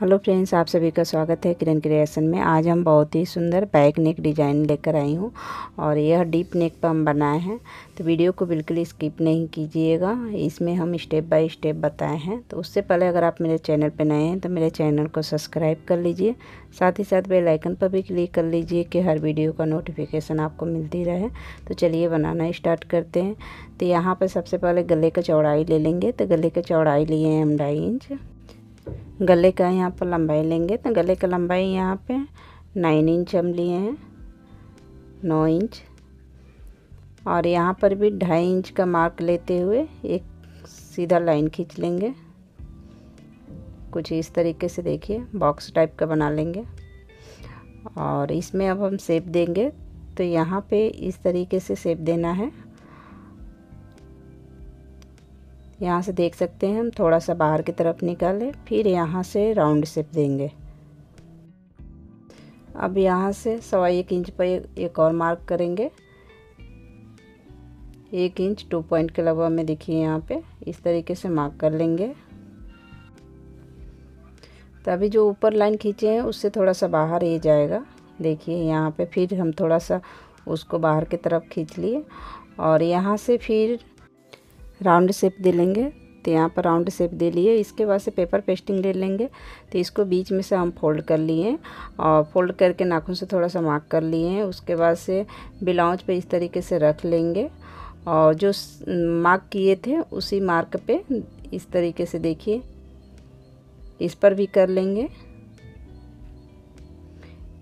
hello friends आप सभी का स्वागत है किरण क्रिएशन में आज हम बहुत ही सुंदर बैक नेक डिज़ाइन लेकर आई हूँ और यह डीप नेक पर हम बनाए हैं तो वीडियो को बिल्कुल स्किप नहीं कीजिएगा इसमें हम स्टेप बाय स्टेप बताए हैं तो उससे पहले अगर आप मेरे चैनल पर नए हैं तो मेरे चैनल को सब्सक्राइब कर लीजिए साथ ही साथ बेलाइकन पर भी क्लिक कर लीजिए कि हर वीडियो का नोटिफिकेशन आपको मिलती रहे तो चलिए बनाना स्टार्ट करते हैं तो यहाँ पर सबसे पहले गले का चौड़ाई ले लेंगे तो गले का चौड़ाई लिए हैं हम ढाई इंच गले का यहाँ पर लंबाई लेंगे तो गले का लंबाई यहाँ पे नाइन इंच हम लिए हैं नौ इंच और यहाँ पर भी ढाई इंच का मार्क लेते हुए एक सीधा लाइन खींच लेंगे कुछ इस तरीके से देखिए बॉक्स टाइप का बना लेंगे और इसमें अब हम सेप देंगे तो यहाँ पे इस तरीके से सेप देना है यहाँ से देख सकते हैं हम थोड़ा सा बाहर की तरफ निकालें फिर यहाँ से राउंड शेप देंगे अब यहाँ से सवा एक इंच पर एक और मार्क करेंगे एक इंच टू पॉइंट के लगभग में देखिए यहाँ पे इस तरीके से मार्क कर लेंगे तो अभी जो ऊपर लाइन खींचे हैं उससे थोड़ा सा बाहर ये जाएगा देखिए यहाँ पे फिर हम थोड़ा सा उसको बाहर की तरफ खींच लिए और यहाँ से फिर राउंड शेप दे लेंगे तो यहाँ पर राउंड शेप दे लिए इसके बाद से पेपर पेस्टिंग ले लेंगे तो इसको बीच में से हम फोल्ड कर लिए और फोल्ड करके नाखून से थोड़ा सा मार्क कर लिए हैं उसके बाद से ब्लाउज पे इस तरीके से रख लेंगे और जो मार्क किए थे उसी मार्क पे इस तरीके से देखिए इस पर भी कर लेंगे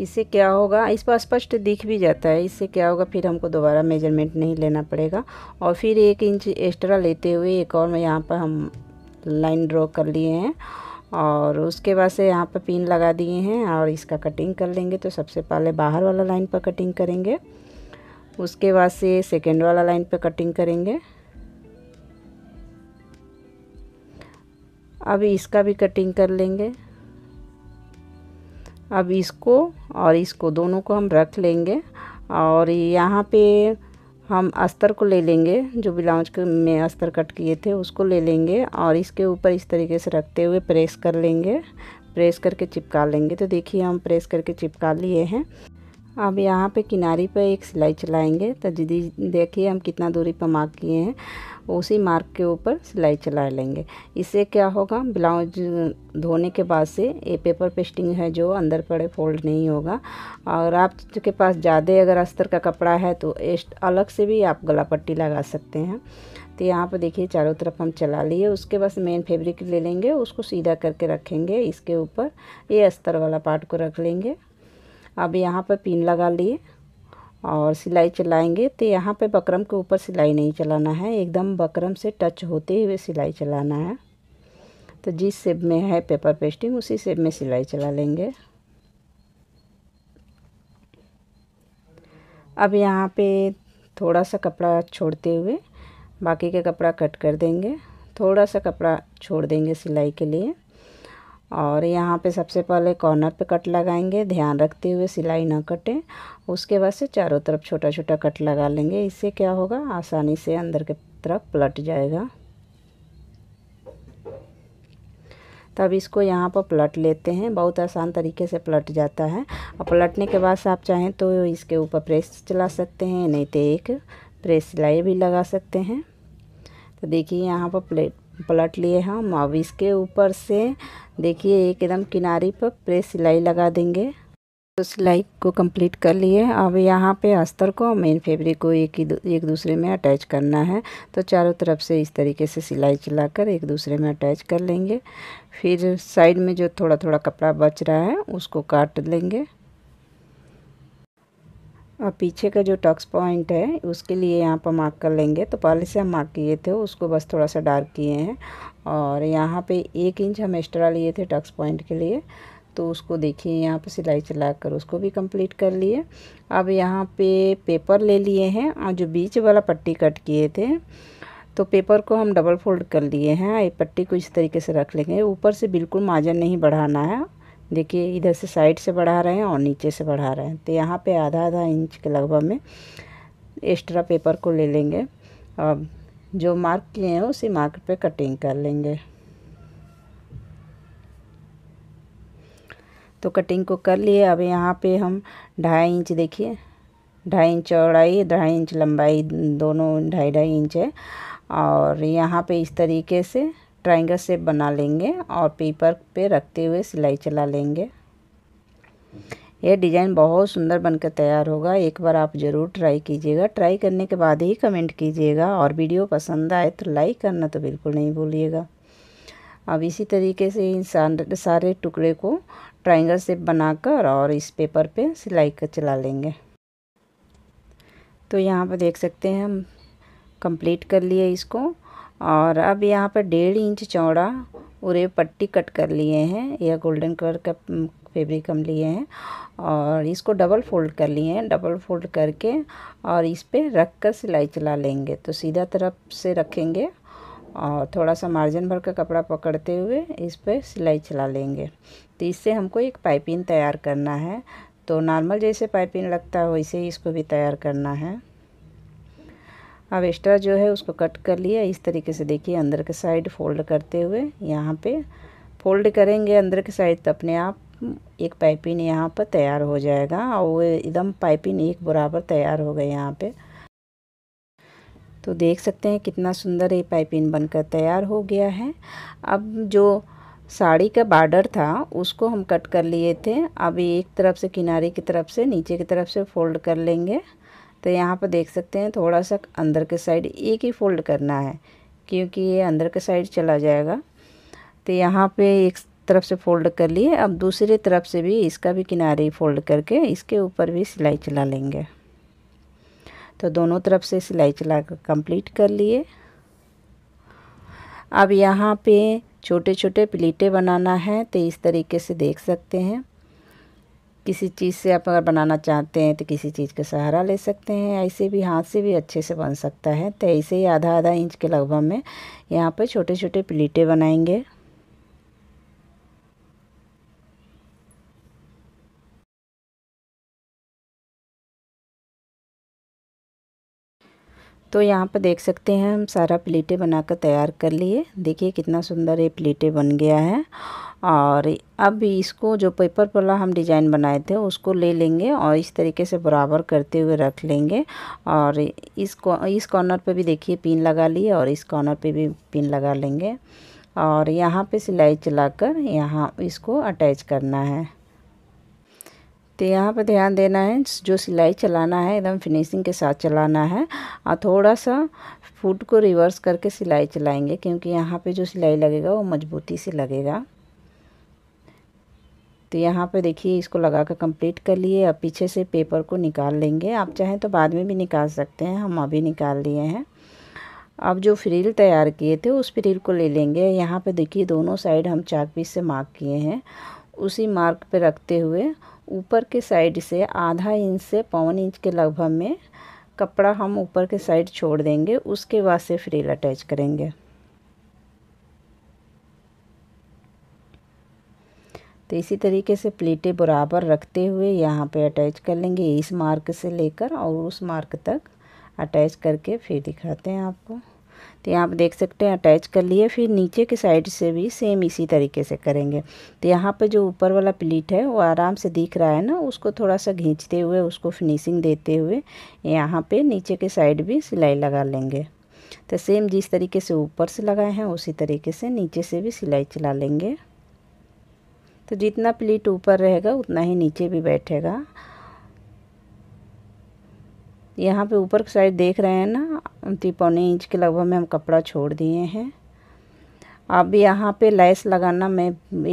इससे क्या होगा इस पर स्पष्ट दिख भी जाता है इससे क्या होगा फिर हमको दोबारा मेजरमेंट नहीं लेना पड़ेगा और फिर एक इंच एक्स्ट्रा लेते हुए एक और यहाँ पर हम लाइन ड्रॉ कर लिए हैं और उसके बाद से यहाँ पर पिन लगा दिए हैं और इसका कटिंग कर लेंगे तो सबसे पहले बाहर वाला लाइन पर कटिंग करेंगे उसके बाद से सेकेंड वाला लाइन पर कटिंग करेंगे अब इसका भी कटिंग कर लेंगे अब इसको और इसको दोनों को हम रख लेंगे और यहाँ पे हम अस्तर को ले लेंगे जो ब्लाउज में अस्तर कट किए थे उसको ले लेंगे और इसके ऊपर इस तरीके से रखते हुए प्रेस कर लेंगे प्रेस करके चिपका लेंगे तो देखिए हम प्रेस करके चिपका लिए हैं अब यहाँ पे किनारे पे एक सिलाई चलाएंगे तो दीदी देखिए हम कितना दूरी पर मार्क किए हैं उसी मार्क के ऊपर सिलाई चला लेंगे इससे क्या होगा ब्लाउज धोने के बाद से ये पेपर पेस्टिंग है जो अंदर पड़े फोल्ड नहीं होगा और आपके पास ज़्यादा अगर अस्तर का कपड़ा है तो अलग से भी आप गला पट्टी लगा सकते हैं तो यहाँ पर देखिए चारों तरफ हम चला लिए उसके बाद मेन फेब्रिक ले लेंगे उसको सीधा करके रखेंगे इसके ऊपर ये अस्तर वाला पार्ट को रख लेंगे अब यहाँ पर पिन लगा लिए और सिलाई चलाएंगे तो यहाँ पे बकरम के ऊपर सिलाई नहीं चलाना है एकदम बकरम से टच होते हुए सिलाई चलाना है तो जिस सेब में है पेपर पेस्टिंग उसी सेब में सिलाई चला लेंगे अब यहाँ पे थोड़ा सा कपड़ा छोड़ते हुए बाकी का कपड़ा कट कर देंगे थोड़ा सा कपड़ा छोड़ देंगे सिलाई के लिए और यहाँ पे सबसे पहले कॉर्नर पे कट लगाएंगे ध्यान रखते हुए सिलाई ना कटे उसके बाद से चारों तरफ छोटा छोटा कट लगा लेंगे इससे क्या होगा आसानी से अंदर की तरफ पलट जाएगा तब इसको यहाँ पर पलट लेते हैं बहुत आसान तरीके से पलट जाता है और पलटने के बाद आप चाहें तो इसके ऊपर प्रेस चला सकते हैं नहीं तो एक प्रेस सिलाई भी लगा सकते हैं तो देखिए यहाँ पर प्लेट पलट लिए हम अब इसके ऊपर से देखिए एकदम किनारे पर प्रेस सिलाई लगा देंगे तो सिलाई को कंप्लीट कर लिए अब यहाँ पे अस्तर को मेन फैब्रिक को एक ही एक दूसरे में अटैच करना है तो चारों तरफ से इस तरीके से सिलाई चलाकर एक दूसरे में अटैच कर लेंगे फिर साइड में जो थोड़ा थोड़ा कपड़ा बच रहा है उसको काट लेंगे और पीछे का जो टक्स पॉइंट है उसके लिए यहाँ पर मार्क कर लेंगे तो पहले से हम मार्क किए थे उसको बस थोड़ा सा डार्क किए हैं और यहाँ पे एक इंच हम एक्स्ट्रा लिए थे टक्स पॉइंट के लिए तो उसको देखिए यहाँ पर सिलाई चला कर उसको भी कंप्लीट कर लिए अब यहाँ पे पेपर ले लिए हैं और जो बीच वाला पट्टी कट किए थे तो पेपर को हम डबल फोल्ड कर लिए हैं ये पट्टी को इस तरीके से रख लेंगे ऊपर से बिल्कुल माजन नहीं बढ़ाना है देखिए इधर से साइड से बढ़ा रहे हैं और नीचे से बढ़ा रहे हैं तो यहाँ पे आधा आधा इंच के लगभग में एक्स्ट्रा पेपर को ले लेंगे और जो मार्क किए हैं उसी मार्क पे कटिंग कर लेंगे तो कटिंग को कर लिए अब यहाँ पे हम ढाई इंच देखिए ढाई इंच चौड़ाई ढाई इंच लंबाई दोनों ढाई ढाई इंच है और यहाँ पे इस तरीके से ट्राइंगल सेप बना लेंगे और पेपर पे रखते हुए सिलाई चला लेंगे यह डिज़ाइन बहुत सुंदर बनकर तैयार होगा एक बार आप ज़रूर ट्राई कीजिएगा ट्राई करने के बाद ही कमेंट कीजिएगा और वीडियो पसंद आए तो लाइक करना तो बिल्कुल नहीं भूलिएगा अब इसी तरीके से इन सारे टुकड़े को ट्राइंगल शेप बनाकर और इस पेपर पे सिलाई कर चला लेंगे तो यहाँ पर देख सकते हैं हम कंप्लीट कर लिए इसको और अब यहाँ पर डेढ़ इंच चौड़ा पूरे पट्टी कट कर लिए हैं या गोल्डन कलर का फेब्रिक हम लिए हैं और इसको डबल फोल्ड कर लिए हैं डबल फोल्ड करके और इस पर रख कर सिलाई चला लेंगे तो सीधा तरफ से रखेंगे और थोड़ा सा मार्जिन भर का कपड़ा पकड़ते हुए इस पर सिलाई चला लेंगे तो इससे हमको एक पाइपिंग तैयार करना है तो नॉर्मल जैसे पाइपिंग लगता है वैसे ही इसको भी तैयार करना है अब एक्स्ट्रा जो है उसको कट कर लिया इस तरीके से देखिए अंदर के साइड फोल्ड करते हुए यहाँ पे फोल्ड करेंगे अंदर के साइड तो अपने आप एक पाइपिंग यहाँ पर तैयार हो जाएगा और वो एकदम पाइपिंग एक बराबर तैयार हो गए यहाँ पे तो देख सकते हैं कितना सुंदर ये पाइपिंग बनकर तैयार हो गया है अब जो साड़ी का बॉर्डर था उसको हम कट कर लिए थे अब एक तरफ से किनारे की तरफ से नीचे की तरफ से फोल्ड कर लेंगे तो यहाँ पर देख सकते हैं थोड़ा सा अंदर के साइड एक ही फोल्ड करना है क्योंकि ये अंदर के साइड चला जाएगा तो यहाँ पे एक तरफ से फोल्ड कर लिए अब दूसरी तरफ से भी इसका भी किनारे ही फोल्ड करके इसके ऊपर भी सिलाई चला लेंगे तो दोनों तरफ से सिलाई चला कर कम्प्लीट कर लिए अब यहाँ पे छोटे छोटे प्लेटें बनाना है तो इस तरीके से देख सकते हैं किसी चीज़ से आप अगर बनाना चाहते हैं तो किसी चीज़ का सहारा ले सकते हैं ऐसे भी हाथ से भी अच्छे से बन सकता है तो ऐसे ही आधा आधा इंच के लगभग में यहाँ पर छोटे छोटे प्लेटें बनाएंगे तो यहाँ पर देख सकते हैं हम सारा प्लेटें बनाकर तैयार कर लिए देखिए कितना सुंदर ये प्लेटें बन गया है और अब इसको जो पेपर वाला हम डिज़ाइन बनाए थे उसको ले लेंगे और इस तरीके से बराबर करते हुए रख लेंगे और इस इस कॉर्नर पे भी देखिए पिन लगा लिए और इस कॉर्नर पे भी पिन लगा लेंगे और यहाँ पे सिलाई चलाकर यहाँ इसको अटैच करना है तो यहाँ पर ध्यान देना है जो सिलाई चलाना है एकदम फिनिशिंग के साथ चलाना है और थोड़ा सा फुट को रिवर्स करके सिलाई चलाएंगे क्योंकि यहाँ पे जो सिलाई लगेगा वो मजबूती से लगेगा तो यहाँ पे देखिए इसको लगा कर कम्प्लीट कर लिए अब पीछे से पेपर को निकाल लेंगे आप चाहें तो बाद में भी निकाल सकते हैं हम अभी निकाल लिए हैं अब जो फ्रिल तैयार किए थे उस फ्रिल को ले लेंगे यहाँ पर देखिए दोनों साइड हम चाक पीस से मार्क किए हैं उसी मार्क पर रखते हुए ऊपर के साइड से आधा इंच से पौन इंच के लगभग में कपड़ा हम ऊपर के साइड छोड़ देंगे उसके बाद से फ्रील अटैच करेंगे तो इसी तरीके से प्लेटें बराबर रखते हुए यहाँ पे अटैच कर लेंगे इस मार्क से लेकर और उस मार्क तक अटैच करके फिर दिखाते हैं आपको तो यहाँ आप देख सकते हैं अटैच कर लिए फिर नीचे के साइड से भी सेम इसी तरीके से करेंगे तो यहाँ पर जो ऊपर वाला प्लीट है वो आराम से दिख रहा है ना उसको थोड़ा सा घींचते हुए उसको फिनिशिंग देते हुए यहाँ पे नीचे के साइड भी सिलाई लगा लेंगे तो सेम जिस तरीके से ऊपर से लगाए हैं उसी तरीके से नीचे से भी सिलाई चला लेंगे तो जितना प्लीट ऊपर रहेगा उतना ही नीचे भी बैठेगा यहाँ पे ऊपर की साइड देख रहे हैं ना तीन पौने इंच के लगभग में हम कपड़ा छोड़ दिए हैं अब यहाँ पे लैस लगाना मैं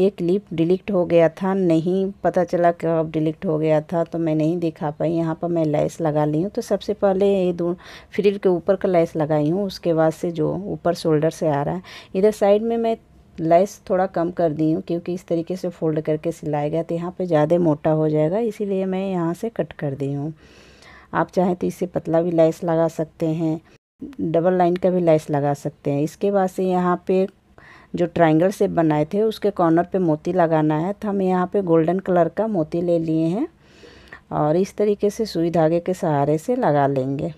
एक क्लिप डिलीट हो गया था नहीं पता चला कि अब डिलीट हो गया था तो मैं नहीं दिखा पाई यहाँ पर मैं लैस लगा ली हूँ तो सबसे पहले ये दो फ्रिल के ऊपर का लैस लगाई हूँ उसके बाद से जो ऊपर शोल्डर से आ रहा है इधर साइड में मैं लैस थोड़ा कम कर दी हूँ क्योंकि इस तरीके से फोल्ड करके सिलाया गया तो यहाँ पर ज़्यादा मोटा हो जाएगा इसीलिए मैं यहाँ से कट कर दी हूँ आप चाहें तो इससे पतला भी लेस लगा सकते हैं डबल लाइन का भी लेस लगा सकते हैं इसके बाद से यहाँ पे जो ट्रायंगल से बनाए थे उसके कॉर्नर पे मोती लगाना है तो हम यहाँ पे गोल्डन कलर का मोती ले लिए हैं और इस तरीके से सुई धागे के सहारे से लगा लेंगे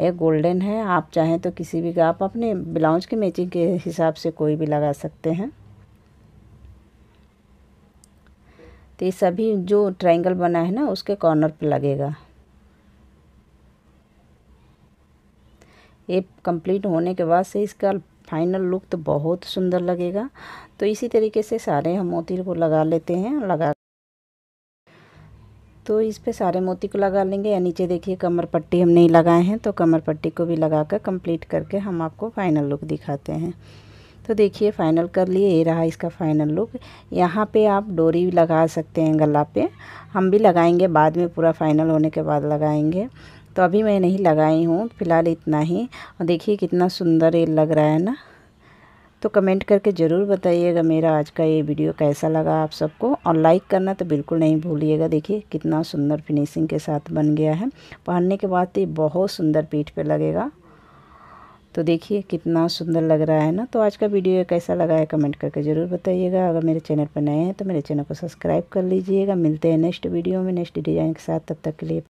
ये गोल्डन है आप चाहें तो किसी भी आप अपने ब्लाउज के मैचिंग के हिसाब से कोई भी लगा सकते हैं तो ये सभी जो ट्रायंगल बना है ना उसके कॉर्नर पे लगेगा ये कंप्लीट होने के बाद से इसका फाइनल लुक तो बहुत सुंदर लगेगा तो इसी तरीके से सारे हम मोती को लगा लेते हैं लगा तो इस पे सारे मोती को लगा लेंगे या नीचे देखिए कमर पट्टी हम नहीं लगाए हैं तो कमर पट्टी को भी लगा कर कंप्लीट करके हम आपको फाइनल लुक दिखाते हैं तो देखिए फाइनल कर लिए ये रहा इसका फाइनल लुक यहाँ पे आप डोरी भी लगा सकते हैं गला पे हम भी लगाएंगे बाद में पूरा फाइनल होने के बाद लगाएंगे तो अभी मैं नहीं लगाई हूँ फ़िलहाल इतना ही और देखिए कितना सुंदर ये लग रहा है ना तो कमेंट करके ज़रूर बताइएगा मेरा आज का ये वीडियो कैसा लगा आप सबको और लाइक करना तो बिल्कुल नहीं भूलिएगा देखिए कितना सुंदर फिनिशिंग के साथ बन गया है पहनने के बाद तो ये बहुत सुंदर पीठ पे लगेगा तो देखिए कितना सुंदर लग रहा है ना तो आज का वीडियो कैसा लगा है कमेंट करके ज़रूर बताइएगा अगर मेरे चैनल पर नए हैं तो मेरे चैनल को सब्सक्राइब कर लीजिएगा मिलते हैं नेक्स्ट वीडियो में नेक्स्ट डिज़ाइन के साथ तब तक के लिए